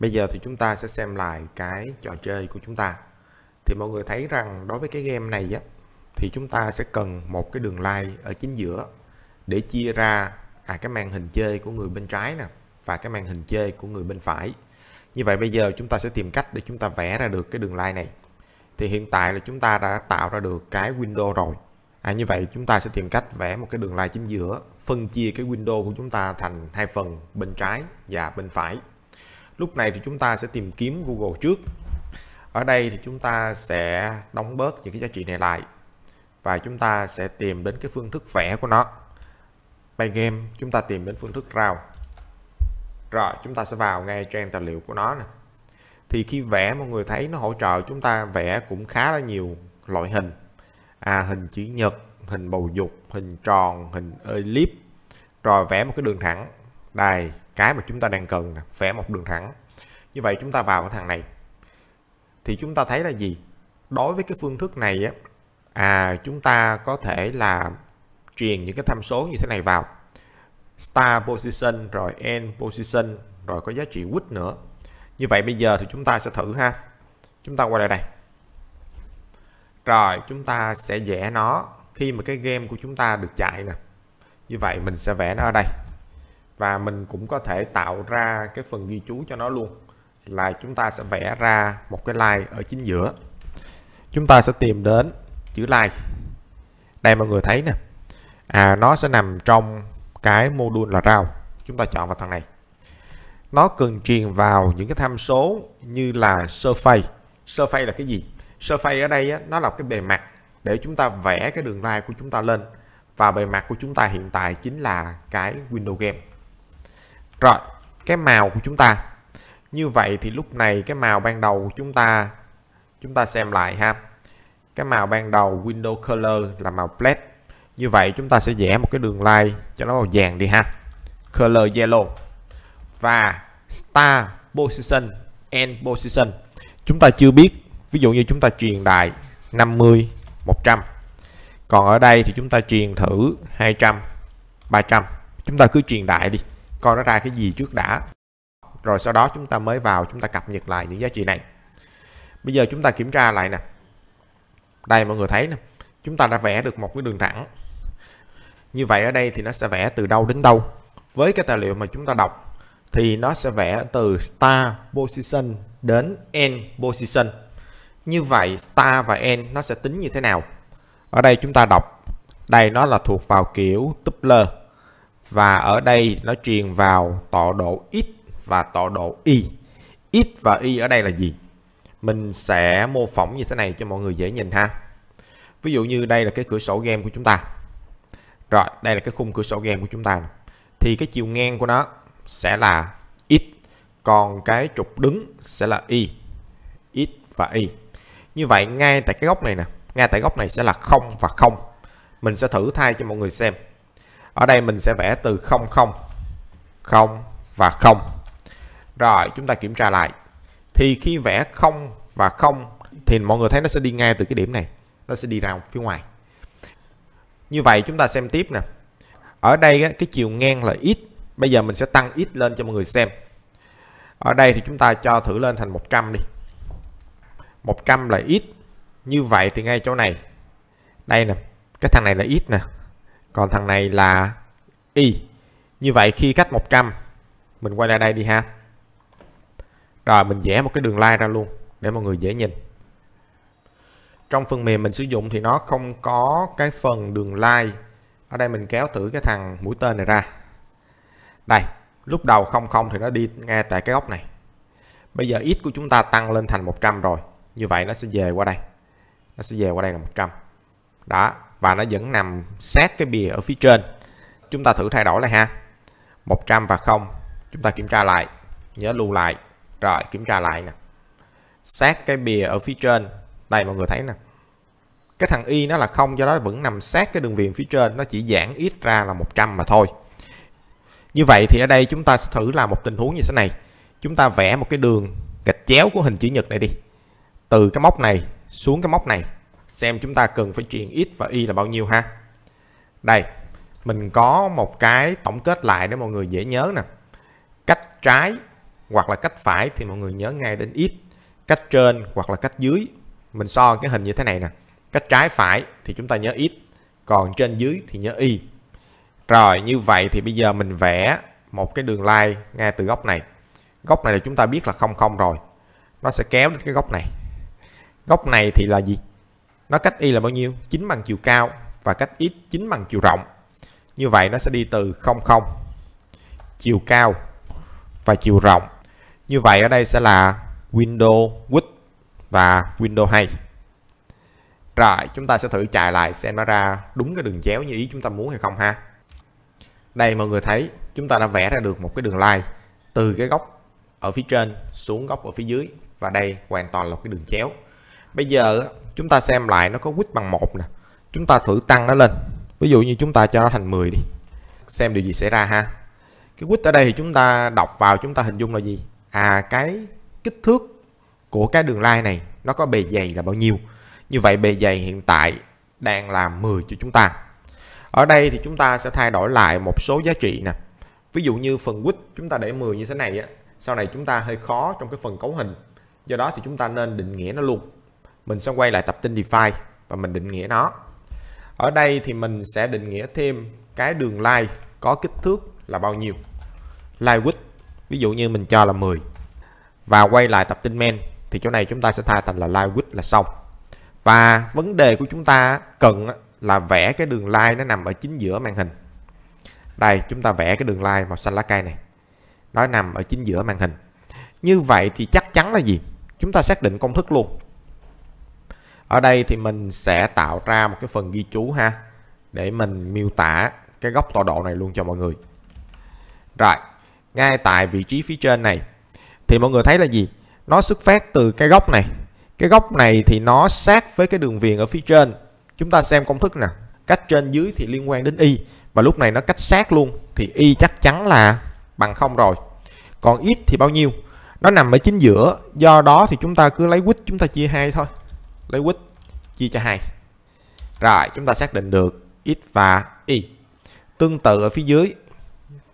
Bây giờ thì chúng ta sẽ xem lại cái trò chơi của chúng ta. Thì mọi người thấy rằng đối với cái game này á, thì chúng ta sẽ cần một cái đường line ở chính giữa để chia ra à, cái màn hình chơi của người bên trái nè và cái màn hình chơi của người bên phải. Như vậy bây giờ chúng ta sẽ tìm cách để chúng ta vẽ ra được cái đường line này. Thì hiện tại là chúng ta đã tạo ra được cái window rồi. À, như vậy chúng ta sẽ tìm cách vẽ một cái đường line chính giữa, phân chia cái window của chúng ta thành hai phần bên trái và bên phải lúc này thì chúng ta sẽ tìm kiếm Google trước ở đây thì chúng ta sẽ đóng bớt những cái giá trị này lại và chúng ta sẽ tìm đến cái phương thức vẽ của nó bài game chúng ta tìm đến phương thức rào rồi chúng ta sẽ vào ngay trang tài liệu của nó nè thì khi vẽ mọi người thấy nó hỗ trợ chúng ta vẽ cũng khá là nhiều loại hình à hình chữ nhật hình bầu dục hình tròn hình ellipse rồi vẽ một cái đường thẳng đây cái mà chúng ta đang cần là vẽ một đường thẳng như vậy chúng ta vào cái thằng này thì chúng ta thấy là gì đối với cái phương thức này á à chúng ta có thể là truyền những cái tham số như thế này vào star position rồi end position rồi có giá trị width nữa như vậy bây giờ thì chúng ta sẽ thử ha chúng ta quay lại đây rồi chúng ta sẽ vẽ nó khi mà cái game của chúng ta được chạy nè như vậy mình sẽ vẽ nó ở đây và mình cũng có thể tạo ra cái phần ghi chú cho nó luôn là chúng ta sẽ vẽ ra một cái line ở chính giữa chúng ta sẽ tìm đến chữ line đây mọi người thấy nè à, nó sẽ nằm trong cái module là rau chúng ta chọn vào thằng này nó cần truyền vào những cái tham số như là surface surface là cái gì surface ở đây á, nó là cái bề mặt để chúng ta vẽ cái đường line của chúng ta lên và bề mặt của chúng ta hiện tại chính là cái window game rồi, cái màu của chúng ta. Như vậy thì lúc này cái màu ban đầu của chúng ta chúng ta xem lại ha. Cái màu ban đầu window color là màu black. Như vậy chúng ta sẽ vẽ một cái đường line cho nó màu vàng đi ha. Color yellow. Và star position and position. Chúng ta chưa biết, ví dụ như chúng ta truyền đại 50, 100. Còn ở đây thì chúng ta truyền thử 200, 300. Chúng ta cứ truyền đại đi coi nó ra cái gì trước đã rồi sau đó chúng ta mới vào chúng ta cập nhật lại những giá trị này bây giờ chúng ta kiểm tra lại nè đây mọi người thấy nè chúng ta đã vẽ được một cái đường thẳng như vậy ở đây thì nó sẽ vẽ từ đâu đến đâu với cái tài liệu mà chúng ta đọc thì nó sẽ vẽ từ start position đến end position như vậy start và end nó sẽ tính như thế nào ở đây chúng ta đọc đây nó là thuộc vào kiểu tupler và ở đây nó truyền vào tọa độ x và tọa độ y. x và y ở đây là gì? Mình sẽ mô phỏng như thế này cho mọi người dễ nhìn ha. Ví dụ như đây là cái cửa sổ game của chúng ta. Rồi, đây là cái khung cửa sổ game của chúng ta. Thì cái chiều ngang của nó sẽ là x, còn cái trục đứng sẽ là y. x và y. Như vậy ngay tại cái góc này nè, ngay tại góc này sẽ là 0 và 0. Mình sẽ thử thay cho mọi người xem ở đây mình sẽ vẽ từ 0 0 0 và 0 rồi chúng ta kiểm tra lại thì khi vẽ 0 và 0 thì mọi người thấy nó sẽ đi ngay từ cái điểm này nó sẽ đi ra phía ngoài như vậy chúng ta xem tiếp nè ở đây cái chiều ngang là x bây giờ mình sẽ tăng x lên cho mọi người xem ở đây thì chúng ta cho thử lên thành 100 đi 100 là x như vậy thì ngay chỗ này đây nè cái thằng này là x nè còn thằng này là y như vậy khi cách 100 mình quay lại đây đi ha rồi mình vẽ một cái đường line ra luôn để mọi người dễ nhìn trong phần mềm mình sử dụng thì nó không có cái phần đường line ở đây mình kéo thử cái thằng mũi tên này ra đây lúc đầu không không thì nó đi ngay tại cái góc này bây giờ ít của chúng ta tăng lên thành 100 rồi như vậy nó sẽ về qua đây nó sẽ về qua đây là 100 đó và nó vẫn nằm sát cái bìa ở phía trên chúng ta thử thay đổi lại ha 100 và 0 chúng ta kiểm tra lại nhớ lưu lại rồi kiểm tra lại nè sát cái bìa ở phía trên đây mọi người thấy nè cái thằng y nó là không do đó vẫn nằm sát cái đường viền phía trên nó chỉ giãn ít ra là 100 mà thôi như vậy thì ở đây chúng ta sẽ thử làm một tình huống như thế này chúng ta vẽ một cái đường gạch chéo của hình chữ nhật này đi từ cái móc này xuống cái móc này xem chúng ta cần phải truyền x và y là bao nhiêu ha đây mình có một cái tổng kết lại để mọi người dễ nhớ nè cách trái hoặc là cách phải thì mọi người nhớ ngay đến x cách trên hoặc là cách dưới mình so cái hình như thế này nè cách trái phải thì chúng ta nhớ x còn trên dưới thì nhớ y rồi như vậy thì bây giờ mình vẽ một cái đường line ngay từ góc này góc này là chúng ta biết là không không rồi nó sẽ kéo đến cái góc này góc này thì là gì nó cách y là bao nhiêu 9 bằng chiều cao và cách x 9 bằng chiều rộng như vậy nó sẽ đi từ 00 chiều cao và chiều rộng như vậy ở đây sẽ là window width và window height rồi chúng ta sẽ thử chạy lại xem nó ra đúng cái đường chéo như ý chúng ta muốn hay không ha đây mọi người thấy chúng ta đã vẽ ra được một cái đường line từ cái góc ở phía trên xuống góc ở phía dưới và đây hoàn toàn là một cái đường chéo bây giờ chúng ta xem lại nó có width bằng một nè chúng ta thử tăng nó lên ví dụ như chúng ta cho nó thành 10 đi xem điều gì xảy ra ha cái width ở đây thì chúng ta đọc vào chúng ta hình dung là gì à cái kích thước của cái đường line này nó có bề dày là bao nhiêu như vậy bề dày hiện tại đang là 10 cho chúng ta ở đây thì chúng ta sẽ thay đổi lại một số giá trị nè ví dụ như phần width chúng ta để 10 như thế này á sau này chúng ta hơi khó trong cái phần cấu hình do đó thì chúng ta nên định nghĩa nó luôn mình sẽ quay lại tập tin define và mình định nghĩa nó ở đây thì mình sẽ định nghĩa thêm cái đường line có kích thước là bao nhiêu line width ví dụ như mình cho là 10 và quay lại tập tin men thì chỗ này chúng ta sẽ thay thành là line width là xong và vấn đề của chúng ta cần là vẽ cái đường line nó nằm ở chính giữa màn hình đây chúng ta vẽ cái đường line màu xanh lá cây này nó nằm ở chính giữa màn hình như vậy thì chắc chắn là gì chúng ta xác định công thức luôn ở đây thì mình sẽ tạo ra một cái phần ghi chú ha để mình miêu tả cái góc tọa độ này luôn cho mọi người rồi ngay tại vị trí phía trên này thì mọi người thấy là gì nó xuất phát từ cái góc này cái góc này thì nó sát với cái đường viền ở phía trên chúng ta xem công thức nè cách trên dưới thì liên quan đến y và lúc này nó cách sát luôn thì y chắc chắn là bằng không rồi còn x thì bao nhiêu nó nằm ở chính giữa do đó thì chúng ta cứ lấy quýt chúng ta chia hai thôi lấy width chia cho hai rồi chúng ta xác định được x và y tương tự ở phía dưới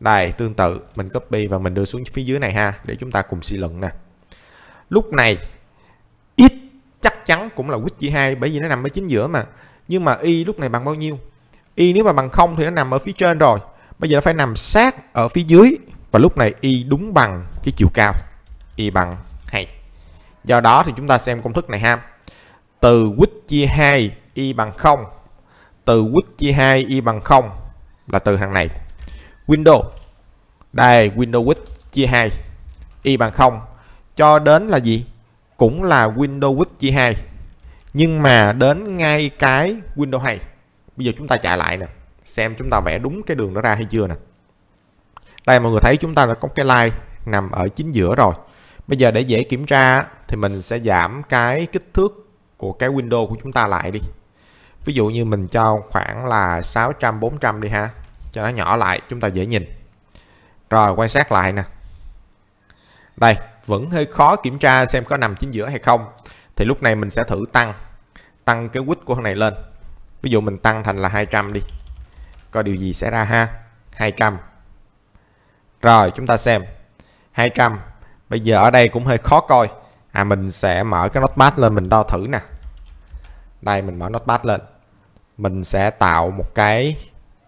đây tương tự mình copy và mình đưa xuống phía dưới này ha để chúng ta cùng suy luận nè lúc này x chắc chắn cũng là width chia hai bởi vì nó nằm ở chính giữa mà nhưng mà y lúc này bằng bao nhiêu y nếu mà bằng không thì nó nằm ở phía trên rồi bây giờ nó phải nằm sát ở phía dưới và lúc này y đúng bằng cái chiều cao y bằng hay do đó thì chúng ta xem công thức này ha từ width chia 2 y bằng 0 từ width chia 2 y bằng 0 là từ hàng này window đây window width chia 2 y bằng 0 cho đến là gì cũng là window width chia 2 nhưng mà đến ngay cái window 2 bây giờ chúng ta chạy lại nè xem chúng ta vẽ đúng cái đường đó ra hay chưa nè đây mọi người thấy chúng ta đã có cái line nằm ở chính giữa rồi bây giờ để dễ kiểm tra thì mình sẽ giảm cái kích thước của cái window của chúng ta lại đi ví dụ như mình cho khoảng là 600 400 đi ha cho nó nhỏ lại chúng ta dễ nhìn rồi quan sát lại nè đây vẫn hơi khó kiểm tra xem có nằm chính giữa hay không thì lúc này mình sẽ thử tăng tăng cái width của thằng này lên ví dụ mình tăng thành là 200 đi coi điều gì xảy ra ha 200 rồi chúng ta xem 200 bây giờ ở đây cũng hơi khó coi à mình sẽ mở cái notepad lên mình đo thử nè đây mình mở notepad lên mình sẽ tạo một cái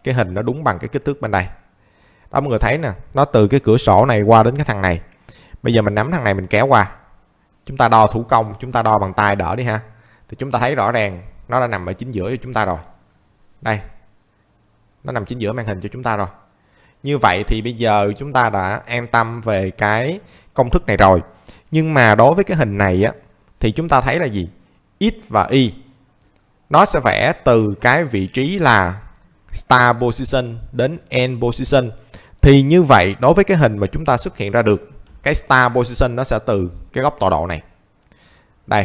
cái hình nó đúng bằng cái kích thước bên đây đó mọi người thấy nè nó từ cái cửa sổ này qua đến cái thằng này bây giờ mình nắm thằng này mình kéo qua chúng ta đo thủ công chúng ta đo bằng tay đỡ đi ha thì chúng ta thấy rõ ràng nó đã nằm ở chính giữa cho chúng ta rồi đây nó nằm chính giữa màn hình cho chúng ta rồi như vậy thì bây giờ chúng ta đã an tâm về cái công thức này rồi nhưng mà đối với cái hình này á thì chúng ta thấy là gì x và y nó sẽ vẽ từ cái vị trí là star position đến end position thì như vậy đối với cái hình mà chúng ta xuất hiện ra được cái star position nó sẽ từ cái góc tọa độ này đây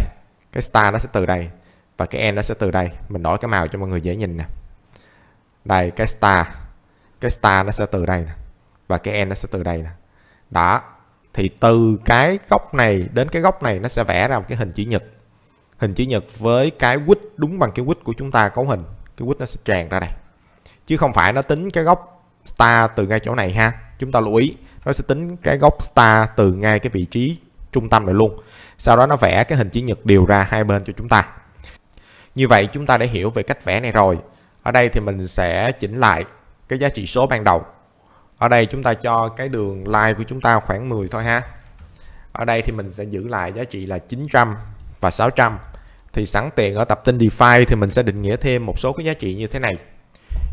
cái star nó sẽ từ đây và cái end nó sẽ từ đây mình đổi cái màu cho mọi người dễ nhìn nè đây cái star cái star nó sẽ từ đây nè và cái end nó sẽ từ đây nè đó thì từ cái góc này đến cái góc này nó sẽ vẽ ra một cái hình chữ nhật hình chữ nhật với cái quýt đúng bằng cái quýt của chúng ta cấu hình cái quýt nó sẽ tràn ra đây chứ không phải nó tính cái góc star từ ngay chỗ này ha chúng ta lưu ý nó sẽ tính cái góc star từ ngay cái vị trí trung tâm này luôn sau đó nó vẽ cái hình chữ nhật đều ra hai bên cho chúng ta như vậy chúng ta đã hiểu về cách vẽ này rồi ở đây thì mình sẽ chỉnh lại cái giá trị số ban đầu ở đây chúng ta cho cái đường line của chúng ta khoảng 10 thôi ha ở đây thì mình sẽ giữ lại giá trị là 900 và 600 thì sẵn tiện ở tập tin DeFi thì mình sẽ định nghĩa thêm một số cái giá trị như thế này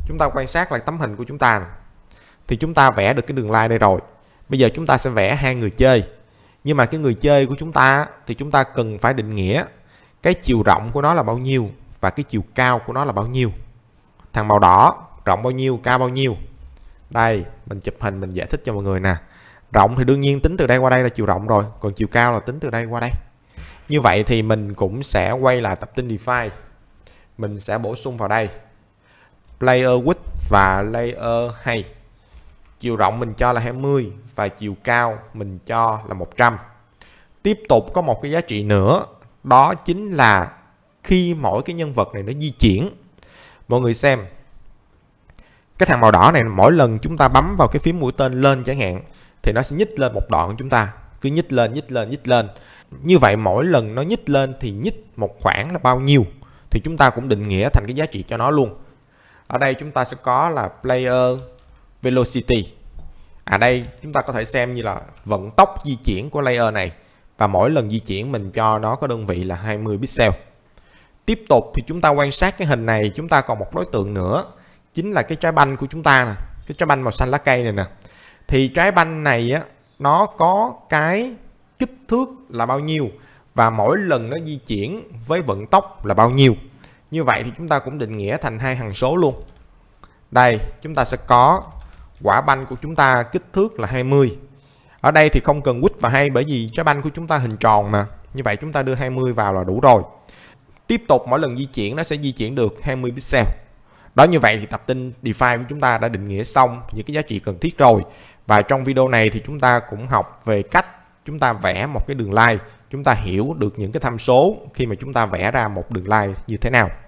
chúng ta quan sát lại tấm hình của chúng ta thì chúng ta vẽ được cái đường line đây rồi bây giờ chúng ta sẽ vẽ hai người chơi nhưng mà cái người chơi của chúng ta thì chúng ta cần phải định nghĩa cái chiều rộng của nó là bao nhiêu và cái chiều cao của nó là bao nhiêu thằng màu đỏ rộng bao nhiêu cao bao nhiêu đây mình chụp hình mình giải thích cho mọi người nè rộng thì đương nhiên tính từ đây qua đây là chiều rộng rồi còn chiều cao là tính từ đây qua đây như vậy thì mình cũng sẽ quay lại tập tin define mình sẽ bổ sung vào đây player width và layer height chiều rộng mình cho là 20 và chiều cao mình cho là 100 tiếp tục có một cái giá trị nữa đó chính là khi mỗi cái nhân vật này nó di chuyển mọi người xem cái thằng màu đỏ này mỗi lần chúng ta bấm vào cái phím mũi tên lên chẳng hạn thì nó sẽ nhích lên một đoạn của chúng ta cứ nhích lên nhích lên nhích lên như vậy mỗi lần nó nhích lên thì nhích một khoảng là bao nhiêu thì chúng ta cũng định nghĩa thành cái giá trị cho nó luôn ở đây chúng ta sẽ có là player velocity ở à đây chúng ta có thể xem như là vận tốc di chuyển của layer này và mỗi lần di chuyển mình cho nó có đơn vị là 20 pixel tiếp tục thì chúng ta quan sát cái hình này chúng ta còn một đối tượng nữa chính là cái trái banh của chúng ta nè cái trái banh màu xanh lá cây này nè thì trái banh này á nó có cái kích thước là bao nhiêu và mỗi lần nó di chuyển với vận tốc là bao nhiêu như vậy thì chúng ta cũng định nghĩa thành hai hằng số luôn đây chúng ta sẽ có quả banh của chúng ta kích thước là 20 ở đây thì không cần quýt và hay bởi vì trái banh của chúng ta hình tròn mà như vậy chúng ta đưa 20 vào là đủ rồi tiếp tục mỗi lần di chuyển nó sẽ di chuyển được 20 pixel đó như vậy thì tập tin DeFi của chúng ta đã định nghĩa xong những cái giá trị cần thiết rồi. Và trong video này thì chúng ta cũng học về cách chúng ta vẽ một cái đường line, chúng ta hiểu được những cái tham số khi mà chúng ta vẽ ra một đường line như thế nào.